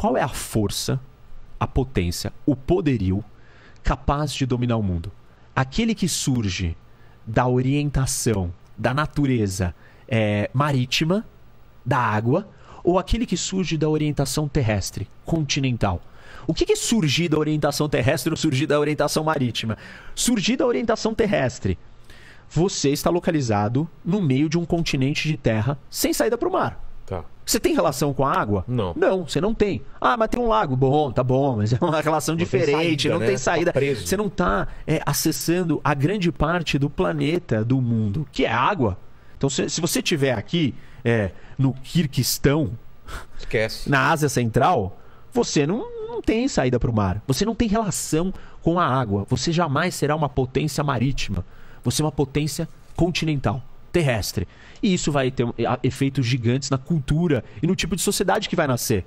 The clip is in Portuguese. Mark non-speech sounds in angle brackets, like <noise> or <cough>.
Qual é a força, a potência, o poderio capaz de dominar o mundo? Aquele que surge da orientação da natureza é, marítima, da água, ou aquele que surge da orientação terrestre, continental? O que, que é surgir da orientação terrestre ou surgir da orientação marítima? Surgir da orientação terrestre. Você está localizado no meio de um continente de terra sem saída para o mar. Tá. Você tem relação com a água? Não. Não, você não tem. Ah, mas tem um lago. Bom, tá bom, mas é uma <laughs> relação não diferente, tem saída, não né? tem saída. Tá você não está é, acessando a grande parte do planeta, do mundo, que é água. Então, se, se você estiver aqui é, no Kirguistão, Esquece. na Ásia Central, você não, não tem saída para o mar. Você não tem relação com a água. Você jamais será uma potência marítima. Você é uma potência continental terrestre. E isso vai ter eh, efeitos gigantes na cultura e no tipo de sociedade que vai nascer.